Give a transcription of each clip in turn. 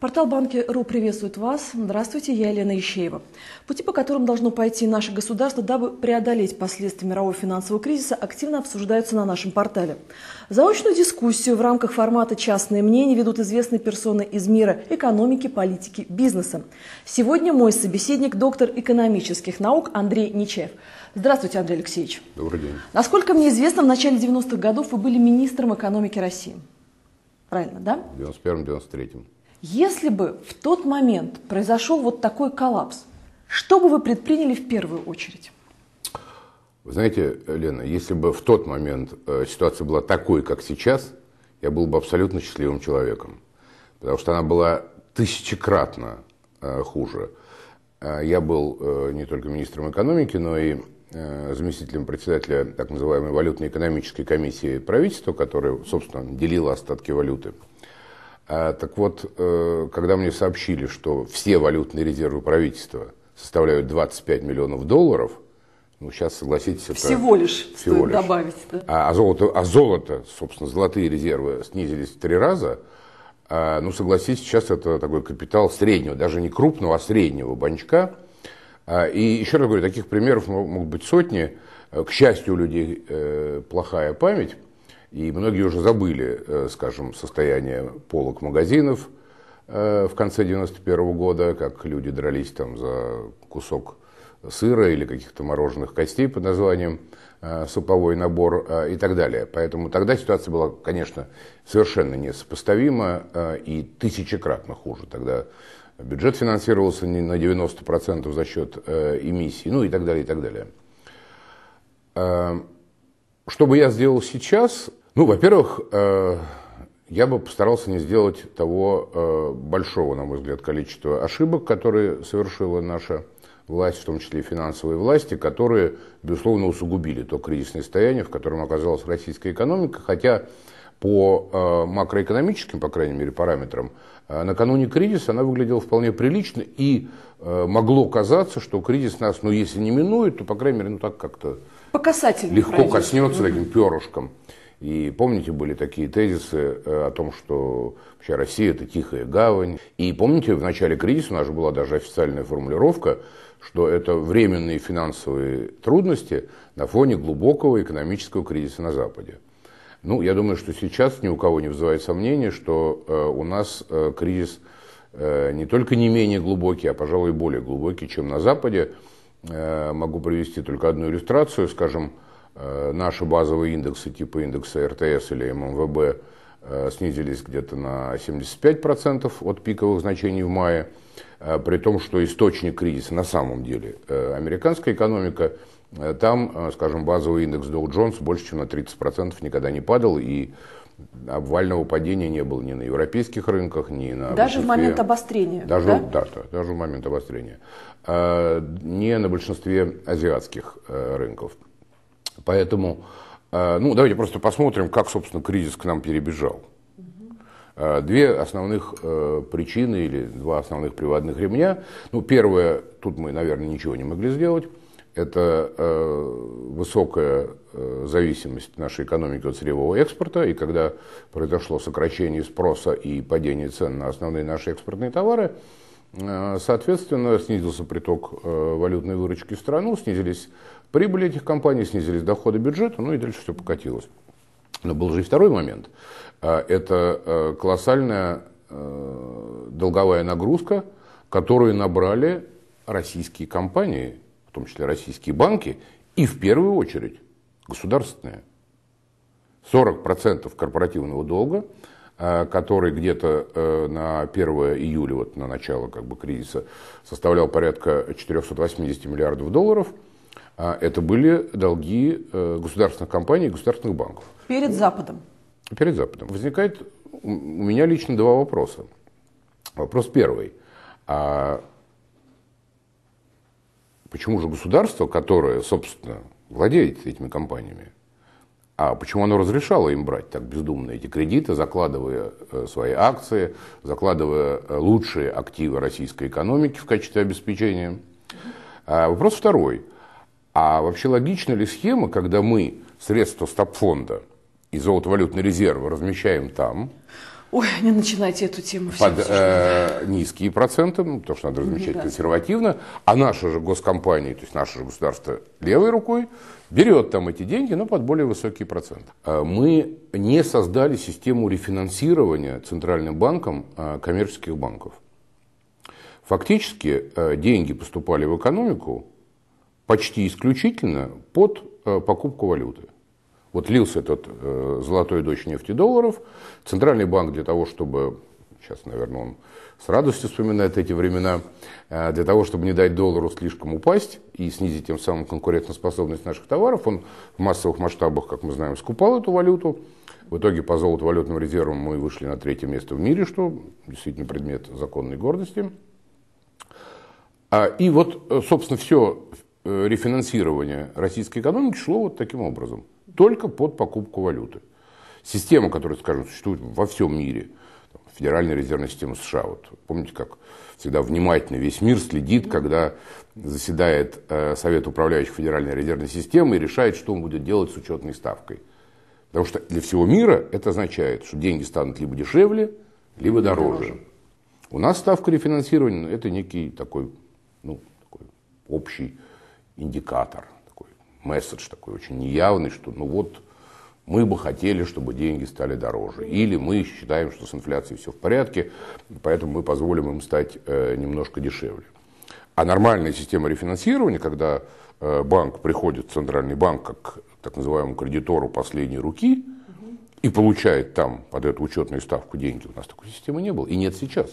Портал Банки.ру приветствует вас. Здравствуйте, я Елена Ищеева. Пути, по которым должно пойти наше государство, дабы преодолеть последствия мирового финансового кризиса, активно обсуждаются на нашем портале. Заочную дискуссию в рамках формата «Частное мнение» ведут известные персоны из мира экономики, политики, бизнеса. Сегодня мой собеседник – доктор экономических наук Андрей Нечаев. Здравствуйте, Андрей Алексеевич. Добрый день. Насколько мне известно, в начале 90-х годов вы были министром экономики России. Правильно, да? В 91-93. м если бы в тот момент произошел вот такой коллапс, что бы вы предприняли в первую очередь? Вы знаете, Лена, если бы в тот момент э, ситуация была такой, как сейчас, я был бы абсолютно счастливым человеком. Потому что она была тысячекратно э, хуже. Э, я был не только министром экономики, но и заместителем председателя так называемой валютно-экономической комиссии правительства, которая, собственно, делила остатки валюты. А, так вот, э, когда мне сообщили, что все валютные резервы правительства составляют 25 миллионов долларов, ну, сейчас, согласитесь, это... Всего лишь, всего лишь. добавить. Да? А, а, золото, а золото, собственно, золотые резервы снизились в три раза. А, ну, согласитесь, сейчас это такой капитал среднего, даже не крупного, а среднего банчка. А, и еще раз говорю, таких примеров могут быть сотни. Э, к счастью, у людей э, плохая память. И многие уже забыли, э, скажем, состояние полок магазинов э, в конце 91 года, как люди дрались там за кусок сыра или каких-то мороженых костей под названием э, суповой набор и так далее. Поэтому тогда ситуация была, конечно, совершенно несопоставима и тысячекратно хуже. Тогда бюджет финансировался не на 90% за счет эмиссии, ну и так далее, и так далее. Что бы я сделал сейчас? Ну, во-первых, э, я бы постарался не сделать того э, большого, на мой взгляд, количества ошибок, которые совершила наша власть, в том числе и финансовые власти, которые, безусловно, усугубили то кризисное состояние, в котором оказалась российская экономика, хотя по э, макроэкономическим, по крайней мере, параметрам, э, накануне кризиса она выглядела вполне прилично, и э, могло казаться, что кризис нас, ну, если не минует, то, по крайней мере, ну, так как-то легко пройдет. коснется таким перышком. И помните, были такие тезисы о том, что вообще Россия – это тихая гавань. И помните, в начале кризиса у нас же была даже официальная формулировка, что это временные финансовые трудности на фоне глубокого экономического кризиса на Западе. Ну, я думаю, что сейчас ни у кого не вызывает сомнения, что э, у нас э, кризис э, не только не менее глубокий, а, пожалуй, более глубокий, чем на Западе. Э, могу привести только одну иллюстрацию, скажем, э, наши базовые индексы типа индекса РТС или ММВБ э, снизились где-то на 75% от пиковых значений в мае, э, при том, что источник кризиса на самом деле э, американская экономика – Э, там, э, скажем, базовый индекс Dow Jones больше, чем на 30% никогда не падал, и обвального падения не было ни на европейских рынках, ни на... Даже в момент обострения, даже, да? да? Да, даже в момент обострения. Э, не на большинстве азиатских рынков. Поэтому, ну, давайте просто посмотрим, как, собственно, кризис к нам перебежал. Две основных э, причины или два основных приводных ремня. Ну, первое, тут мы, наверное, ничего не могли сделать это э, высокая э, зависимость нашей экономики от сырьевого экспорта, и когда произошло сокращение спроса и падение цен на основные наши экспортные товары, э, соответственно, снизился приток валютной выручки в страну, снизились прибыли этих компаний, снизились доходы бюджета, ну и дальше все покатилось. Но был же и второй момент. Это колоссальная долговая нагрузка, которую набрали российские компании – в том числе российские банки, и в первую очередь государственные. 40% корпоративного долга, э, который где-то э, на 1 июля, вот на начало как бы, кризиса, составлял порядка 480 миллиардов долларов, э, это были долги государственных компаний и государственных банков. Перед Западом. Перед Западом. Возникает у меня лично два вопроса. Вопрос первый. А Почему же государство, которое, собственно, владеет этими компаниями, а почему оно разрешало им брать так бездумно эти кредиты, закладывая э, свои акции, закладывая э, лучшие активы российской экономики в качестве обеспечения? А, вопрос второй. А вообще логична ли схема, когда мы средства стабфонда и золотовалютные резервы размещаем там, Ой, не начинайте эту тему. Под э, низкие проценты, ну потому что надо размещать да. консервативно, а наша же госкомпания, то есть наше же государство левой рукой, берет там эти деньги, но под более высокие проценты. Э, мы не создали систему рефинансирования Центральным банком э, коммерческих банков. Фактически э, деньги поступали в экономику почти исключительно под покупку валюты. Вот лился этот э, золотой дочь нефти долларов. Центральный банк для того, чтобы, сейчас, наверное, он с радостью вспоминает эти времена, э, для того, чтобы не дать доллару слишком упасть и снизить тем самым конкурентоспособность наших товаров, он в массовых масштабах, как мы знаем, скупал эту валюту. В итоге по золотовалютным резервам мы вышли на третье место в мире, что действительно предмет законной гордости. А, и вот, э, собственно, все э, рефинансирование российской экономики шло вот таким образом – только под покупку валюты. Система, которая, скажем, существует во всем мире, Федеральная резервная система США, вот помните, как всегда внимательно весь мир следит, когда заседает э, Совет управляющих Федеральной резервной системы и решает, что он будет делать с учетной ставкой. Потому что для всего мира это означает, что деньги станут либо дешевле, либо дороже. дороже. У нас ставка рефинансирования ну, – это некий такой, ну, такой общий индикатор – месседж такой очень неявный, что ну вот мы бы хотели, чтобы деньги стали дороже. Или мы считаем, что с инфляцией все в порядке, поэтому мы позволим им стать э, немножко дешевле. А нормальная система рефинансирования, когда э, банк приходит в центральный банк как так называемому кредитору последней руки и получает там под эту учетную ставку деньги, у нас такой системы не было и нет сейчас.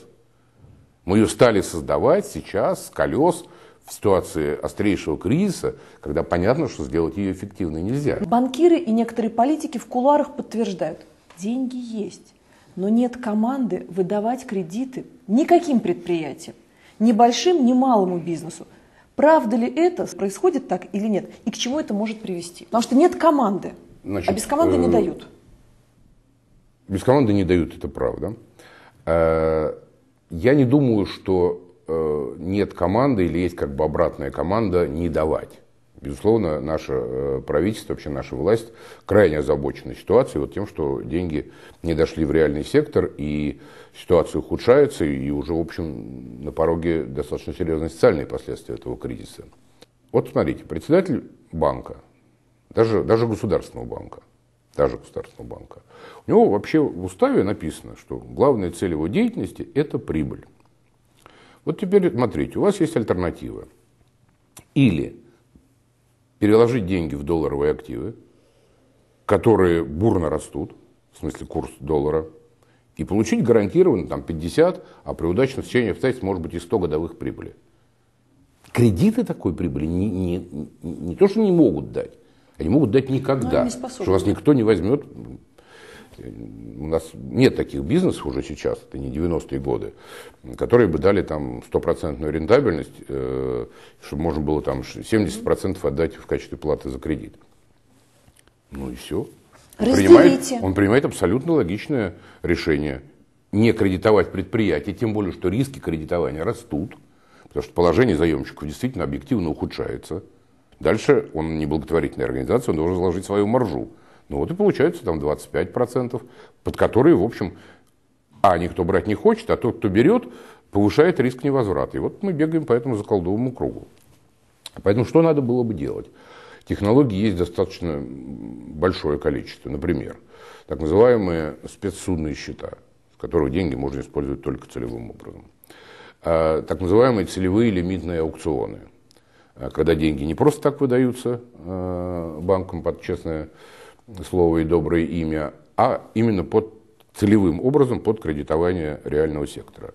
Мы ее стали создавать сейчас с колес в ситуации острейшего кризиса, когда понятно, что сделать ее эффективной нельзя. Банкиры и некоторые политики в куларах подтверждают, деньги есть, но нет команды выдавать кредиты никаким предприятиям, ни большим, ни малому бизнесу. Правда ли это, происходит так или нет, и к чему это может привести? Потому что нет команды, а Значит, а без команды не эм, дают. Без команды не дают, это правда. Э, я не думаю, что Э, нет команды или есть как бы обратная команда не давать. Безусловно, наше э, правительство, вообще наша власть крайне озабочена ситуацией, вот тем, что деньги не дошли в реальный сектор, и ситуация ухудшается, и уже, в общем, на пороге достаточно серьезные социальные последствия этого кризиса. Вот смотрите, председатель банка, даже, даже государственного банка, даже государственного банка, у него вообще в уставе написано, что главная цель его деятельности – это прибыль. Вот теперь смотрите, у вас есть альтернатива. Или переложить деньги в долларовые активы, которые бурно растут, в смысле курс доллара, и получить гарантированно там 50, а при удачном течении обстоятельств может быть и 100 годовых прибыли. Кредиты такой прибыли не, не, не то, что не могут дать, они могут дать никогда. Ну, что вас никто не возьмет у нас нет таких бизнесов уже сейчас, это не 90-е годы, которые бы дали там стопроцентную рентабельность, э, чтобы можно было там 70% отдать в качестве платы за кредит. Ну и все. Он принимает, он принимает абсолютно логичное решение не кредитовать предприятие, тем более, что риски кредитования растут, потому что положение заемщиков действительно объективно ухудшается. Дальше он не благотворительная организация, он должен заложить свою маржу. Ну вот и получается там 25%, под которые, в общем, а никто брать не хочет, а тот, кто берет, повышает риск невозврата. И вот мы бегаем по этому заколдованному кругу. Поэтому что надо было бы делать? Технологий есть достаточно большое количество. Например, так называемые спецсудные счета, с которых деньги можно использовать только целевым образом. А, так называемые целевые лимитные аукционы, а, когда деньги не просто так выдаются а, банкам под честное слово и доброе имя, а именно под целевым образом под кредитование реального сектора.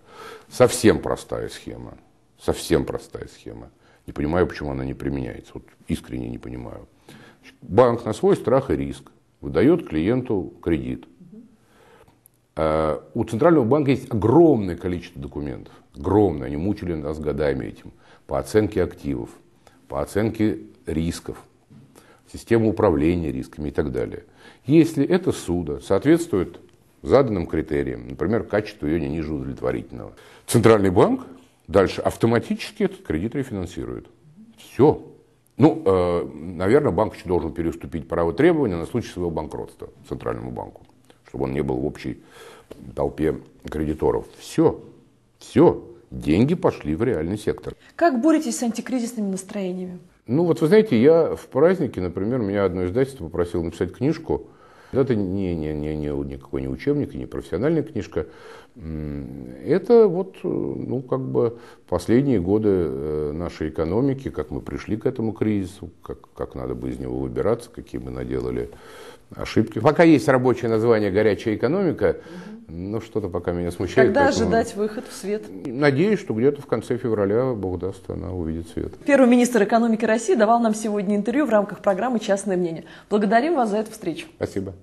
Совсем простая схема. Совсем простая схема. Не понимаю, почему она не применяется. Вот искренне не понимаю. Банк на свой страх и риск выдает клиенту кредит. А, у Центрального банка есть огромное количество документов. Огромное. Они мучили нас годами этим. По оценке активов, по оценке рисков, систему управления рисками и так далее. Если это судо соответствует заданным критериям, например, качество ее не ниже удовлетворительного, Центральный банк дальше автоматически этот кредит рефинансирует. Все. Ну, э, наверное, банк еще должен переступить право требования на случай своего банкротства Центральному банку, чтобы он не был в общей толпе кредиторов. Все. Все. Деньги пошли в реальный сектор. Как боретесь с антикризисными настроениями? Ну вот вы знаете, я в празднике, например, меня одно издательство попросило написать книжку это не, не, не, не никакой не учебник и не профессиональная книжка. Это вот, э, ну, как бы последние годы э, нашей экономики, как мы пришли к этому кризису, как, как надо бы из него выбираться, какие мы наделали ошибки. Пока есть рабочее название «горячая экономика», но что-то пока меня смущает. Когда поэтому... ожидать выход в свет? Надеюсь, что где-то в конце февраля, бог даст, она увидит свет. Первый министр экономики России давал нам сегодня интервью в рамках программы «Частное мнение». Благодарим вас за эту встречу. Спасибо.